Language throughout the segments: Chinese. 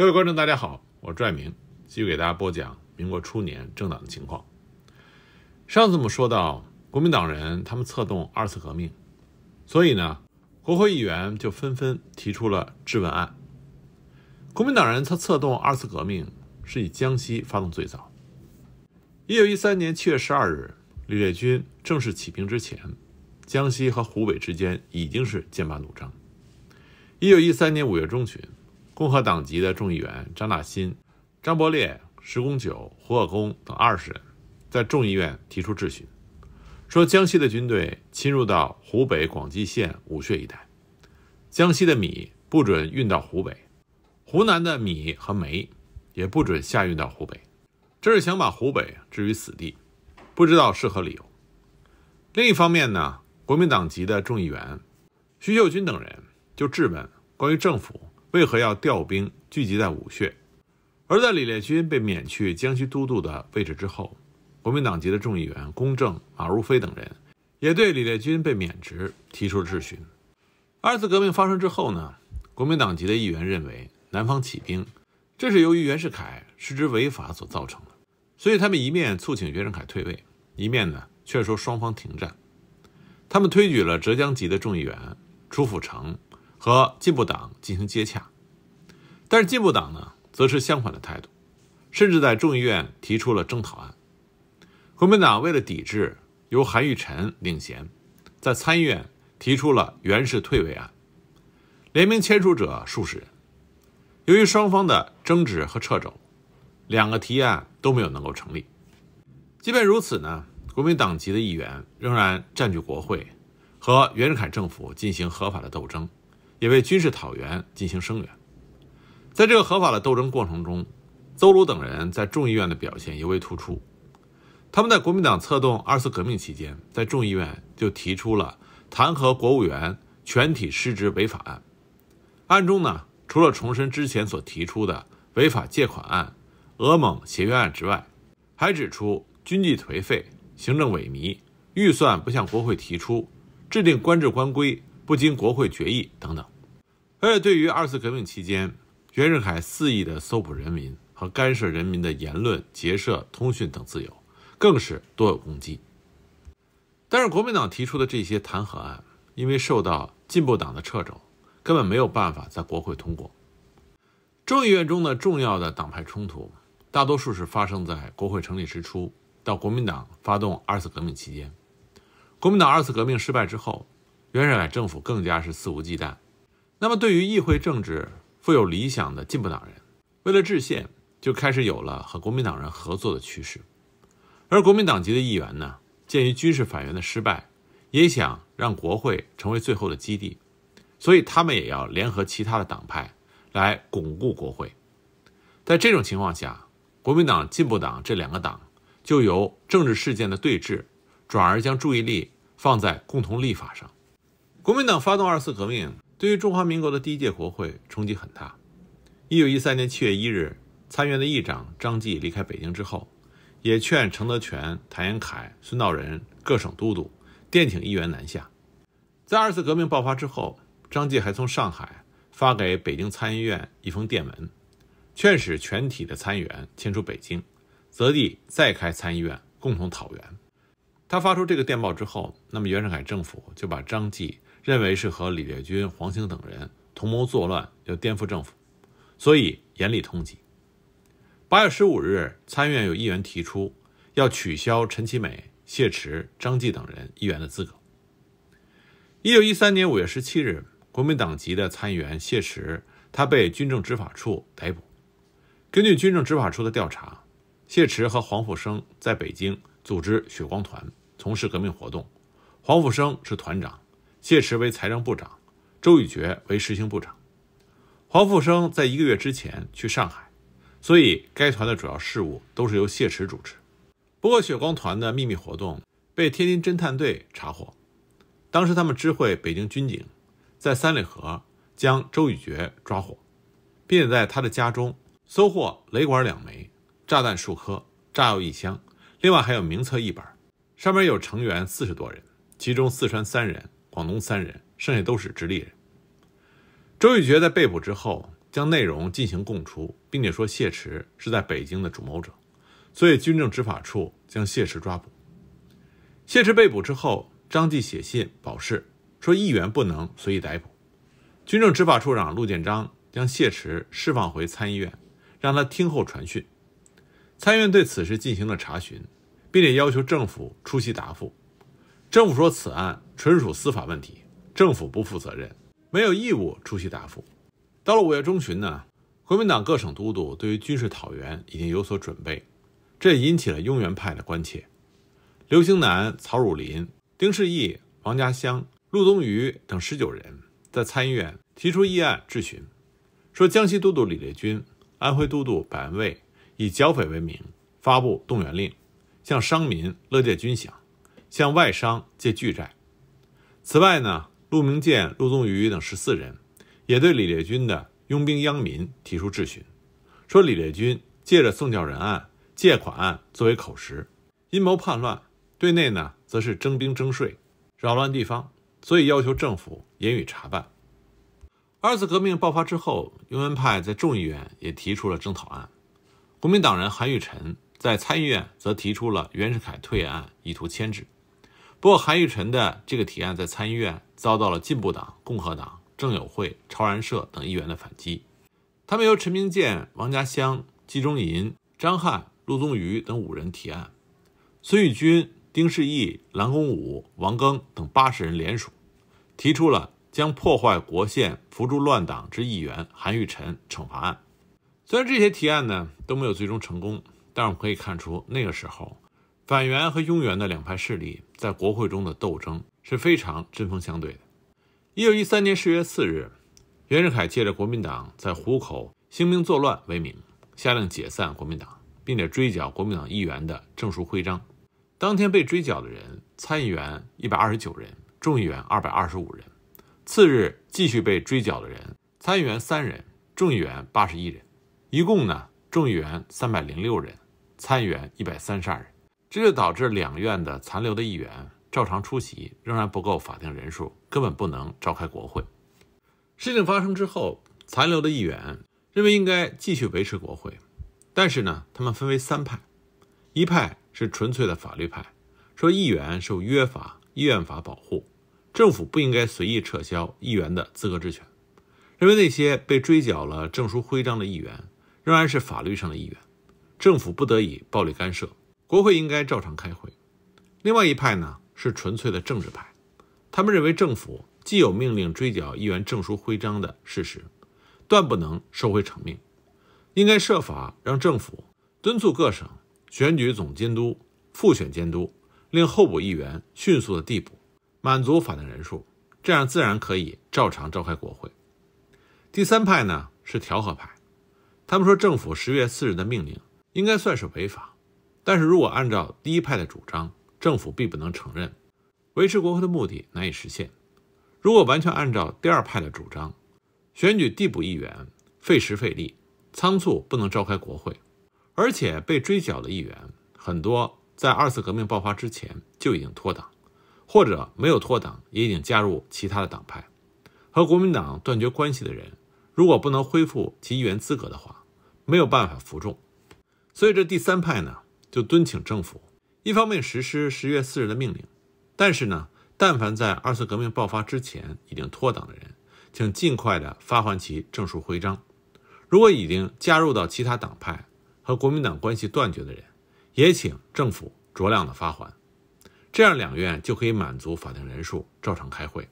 各位观众，大家好，我是拽明，继续给大家播讲民国初年政党的情况。上次我们说到国民党人他们策动二次革命，所以呢，国会议员就纷纷提出了质问案。国民党人他策动二次革命，是以江西发动最早。一九一三年七月十二日，绿叶军正式起兵之前，江西和湖北之间已经是剑拔弩张。一九一三年五月中旬。共和党籍的众议员张大新、张伯烈、石公九、胡鄂公等二十人，在众议院提出质询，说江西的军队侵入到湖北广济县武穴一带，江西的米不准运到湖北，湖南的米和煤也不准下运到湖北，这是想把湖北置于死地，不知道是何理由。另一方面呢，国民党籍的众议员徐秀军等人就质问关于政府。为何要调兵聚集在武穴？而在李烈钧被免去江西都督的位置之后，国民党籍的众议员公正、马如飞等人也对李烈钧被免职提出了质询。二次革命发生之后呢？国民党籍的议员认为，南方起兵这是由于袁世凯失职违法所造成的，所以他们一面促请袁世凯退位，一面呢劝说双方停战。他们推举了浙江籍的众议员朱福成。和进步党进行接洽，但是进步党呢，则是相反的态度，甚至在众议院提出了征讨案。国民党为了抵制，由韩玉臣领衔，在参议院提出了袁氏退位案，联名签署者数十人。由于双方的争执和掣肘，两个提案都没有能够成立。即便如此呢，国民党籍的议员仍然占据国会，和袁世凯政府进行合法的斗争。也为军事讨袁进行声援。在这个合法的斗争过程中，邹鲁等人在众议院的表现尤为突出。他们在国民党策动二次革命期间，在众议院就提出了弹劾国务院全体失职违法案。案中呢，除了重申之前所提出的违法借款案、俄蒙协约案之外，还指出军纪颓废、行政萎靡、预算不向国会提出、制定官制官规。不经国会决议等等，而且对于二次革命期间袁世凯肆意的搜捕人民和干涉人民的言论、结社、通讯等自由，更是多有攻击。但是国民党提出的这些弹劾案，因为受到进步党的掣肘，根本没有办法在国会通过。众议院中的重要的党派冲突，大多数是发生在国会成立之初到国民党发动二次革命期间。国民党二次革命失败之后。袁世凯政府更加是肆无忌惮。那么，对于议会政治富有理想的进步党人，为了制宪，就开始有了和国民党人合作的趋势。而国民党籍的议员呢，鉴于军事反援的失败，也想让国会成为最后的基地，所以他们也要联合其他的党派来巩固国会。在这种情况下，国民党、进步党这两个党，就由政治事件的对峙，转而将注意力放在共同立法上。国民党发动二次革命，对于中华民国的第一届国会冲击很大。一九一三年七月一日，参院的议长张继离开北京之后，也劝程德全、谭延闿、孙道人各省都督电请议员南下。在二次革命爆发之后，张继还从上海发给北京参议院一封电文，劝使全体的参议员迁出北京，择地再开参议院，共同讨袁。他发出这个电报之后，那么袁世凯政府就把张继认为是和李烈钧、黄兴等人同谋作乱，要颠覆政府，所以严厉通缉。八月十五日，参院有议员提出要取消陈其美、谢池、张继等人议员的资格。一九一三年五月十七日，国民党籍的参议员谢池，他被军政执法处逮捕。根据军政执法处的调查，谢池和黄复生在北京组织血光团，从事革命活动，黄复生是团长。谢池为财政部长，周宇珏为实行部长。黄复生在一个月之前去上海，所以该团的主要事务都是由谢池主持。不过，雪光团的秘密活动被天津侦探队查获。当时，他们知会北京军警，在三里河将周宇珏抓获，并且在他的家中搜获雷管两枚、炸弹数颗、炸药一箱，另外还有名册一本，上面有成员四十多人，其中四川三人。广东三人，剩下都是直隶人。周玉觉在被捕之后，将内容进行供出，并且说谢池是在北京的主谋者，所以军政执法处将谢池抓捕。谢池被捕之后，张继写信保释，说议员不能随意逮捕。军政执法处长陆建章将谢池释放回参议院，让他听候传讯。参院对此事进行了查询，并且要求政府出席答复。政府说此案纯属司法问题，政府不负责任，没有义务出席答复。到了五月中旬呢，国民党各省都督对于军事讨袁已经有所准备，这引起了雍原派的关切。刘兴南、曹汝霖、丁世义、王家湘、陆宗舆等十九人在参议院提出议案质询，说江西都督李烈钧、安徽都督柏文蔚以剿匪为名发布动员令，向商民勒借军饷。向外商借巨债。此外呢，陆明健、陆宗舆等十四人也对李烈钧的拥兵殃民提出质询，说李烈钧借着宋教仁案、借款案作为口实，阴谋叛乱；对内呢，则是征兵征税，扰乱地方，所以要求政府严予查办。二次革命爆发之后，拥文派在众议院也提出了征讨案；国民党人韩毓臣在参议院则提出了袁世凯退案，意图牵制。不过，韩玉臣的这个提案在参议院遭到了进步党、共和党、政友会、超然社等议员的反击。他们由陈明建、王家湘、季中银、张翰、陆宗舆等五人提案，孙玉军、丁世义、蓝公武、王庚等八十人联署，提出了将破坏国宪、扶助乱党之议员韩玉臣惩罚案。虽然这些提案呢都没有最终成功，但是我们可以看出那个时候。反元和拥元的两派势力在国会中的斗争是非常针锋相对的。一九一三年十月四日，袁世凯借着国民党在湖口兴兵作乱为名，下令解散国民党，并且追缴国民党议员的证书徽章。当天被追缴的人，参议员一百二十九人，众议员二百二十五人。次日继续被追缴的人，参议员三人，众议员八十一人，一共呢，众议员三百零六人，参议员一百三十二人。这就导致两院的残留的议员照常出席，仍然不够法定人数，根本不能召开国会。事情发生之后，残留的议员认为应该继续维持国会，但是呢，他们分为三派：一派是纯粹的法律派，说议员受约法、议院法保护，政府不应该随意撤销议员的资格职权，认为那些被追缴了证书徽章的议员仍然是法律上的议员，政府不得以暴力干涉。国会应该照常开会。另外一派呢是纯粹的政治派，他们认为政府既有命令追缴议员证书徽章的事实，断不能收回成命，应该设法让政府敦促各省选举总监督、复选监督，令候补议员迅速的递补，满足法定人数，这样自然可以照常召开国会。第三派呢是调和派，他们说政府十月四日的命令应该算是违法。但是如果按照第一派的主张，政府必不能承认，维持国会的目的难以实现；如果完全按照第二派的主张，选举递补议员费时费力，仓促不能召开国会，而且被追缴的议员很多在二次革命爆发之前就已经脱党，或者没有脱党也已经加入其他的党派，和国民党断绝关系的人，如果不能恢复其议员资格的话，没有办法服众。所以这第三派呢？就敦请政府，一方面实施十月四日的命令，但是呢，但凡在二次革命爆发之前已经脱党的人，请尽快的发还其证书徽章；如果已经加入到其他党派和国民党关系断绝的人，也请政府酌量的发还。这样两院就可以满足法定人数，照常开会。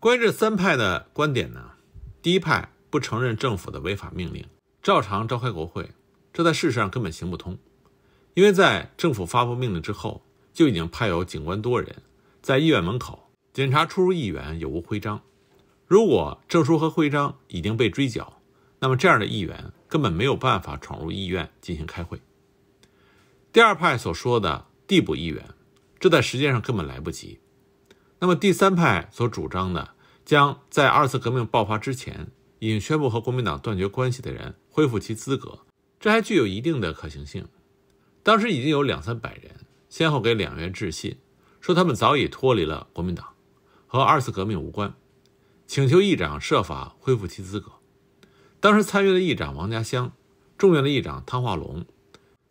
关于这三派的观点呢，第一派不承认政府的违法命令，照常召开国会，这在事实上根本行不通。因为在政府发布命令之后，就已经派有警官多人在医院门口检查出入议员有无徽章。如果证书和徽章已经被追缴，那么这样的议员根本没有办法闯入医院进行开会。第二派所说的递补议员，这在时间上根本来不及。那么第三派所主张的，将在二次革命爆发之前已经宣布和国民党断绝关系的人恢复其资格，这还具有一定的可行性。当时已经有两三百人先后给两院致信，说他们早已脱离了国民党，和二次革命无关，请求议长设法恢复其资格。当时参院的议长王家湘、众院的议长汤化龙，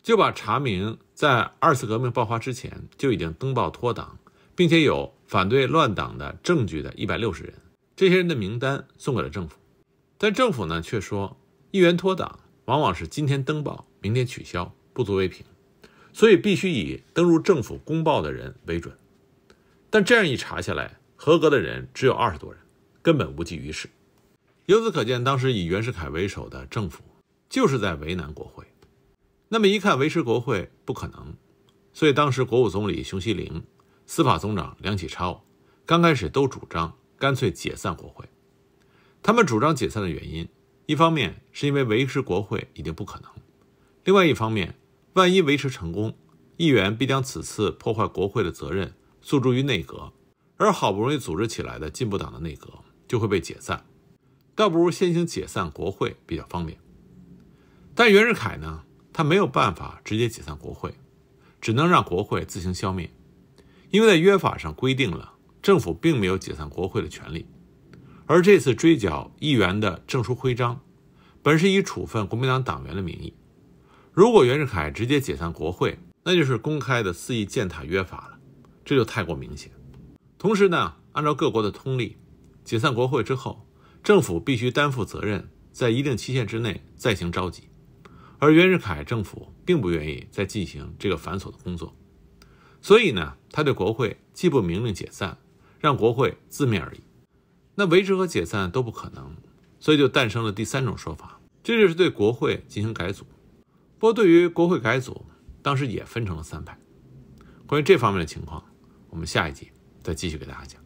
就把查明在二次革命爆发之前就已经登报脱党，并且有反对乱党的证据的一百六十人，这些人的名单送给了政府。但政府呢，却说议员脱党往往是今天登报，明天取消，不足为凭。所以必须以登入政府公报的人为准，但这样一查下来，合格的人只有二十多人，根本无济于事。由此可见，当时以袁世凯为首的政府就是在为难国会。那么，一看维持国会不可能，所以当时国务总理熊希龄、司法总长梁启超刚开始都主张干脆解散国会。他们主张解散的原因，一方面是因为维持国会已经不可能，另外一方面。万一维持成功，议员必将此次破坏国会的责任诉诸于内阁，而好不容易组织起来的进步党的内阁就会被解散，倒不如先行解散国会比较方便。但袁世凯呢，他没有办法直接解散国会，只能让国会自行消灭，因为在约法上规定了政府并没有解散国会的权利，而这次追缴议员的证书徽章，本是以处分国民党党员的名义。如果袁世凯直接解散国会，那就是公开的肆意践踏约法了，这就太过明显。同时呢，按照各国的通例，解散国会之后，政府必须担负责任，在一定期限之内再行召集。而袁世凯政府并不愿意再进行这个繁琐的工作，所以呢，他对国会既不明令解散，让国会自灭而已，那维持和解散都不可能，所以就诞生了第三种说法，这就是对国会进行改组。不过，对于国会改组，当时也分成了三派。关于这方面的情况，我们下一集再继续给大家讲。